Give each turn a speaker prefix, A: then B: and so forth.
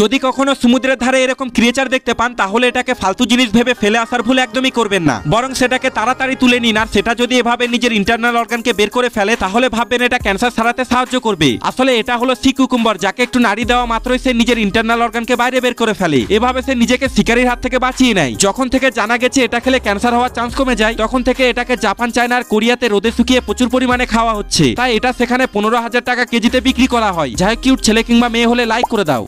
A: যদি কখনো সমুদ্রের ধারে এরকম ক্রিয়েচার দেখতে পান তাহলে এটাকে ফালতু জিনিস ভেবে ফেলে আসার ভুল একদমই করবেন না বরং সেটাকে তাড়াতাড়ি তুলে নিন আর সেটা যদি এভাবে নিজের ইন্টারনাল অর্গানকে বের করে ফেলে তাহলে ভাববেন এটা ক্যান্সার সারাতে সাহায্য করবে আসলে এটা হলো সি কুকুম্বর যাকে একটু নাড়ি দেওয়া মাত্রই সে নিজের ইন্টারনাল অর্গানকে বাইরে বের করে ফেলে এভাবে সে নিজেকে শিকারির হাত থেকে বাঁচিয়ে নেয় যখন থেকে জানা গেছে এটা খেলে ক্যান্সার হওয়ার চান্স কমে যায় তখন থেকে এটাকে জাপান চায়না আর কোরিয়াতে রোদে শুকিয়ে প্রচুর পরিমাণে খাওয়া হচ্ছে তাই এটা সেখানে পনেরো হাজার টাকা কেজিতে বিক্রি করা হয় যাই কিউট ছেলে কিংবা মেয়ে হলে লাইক করে দাও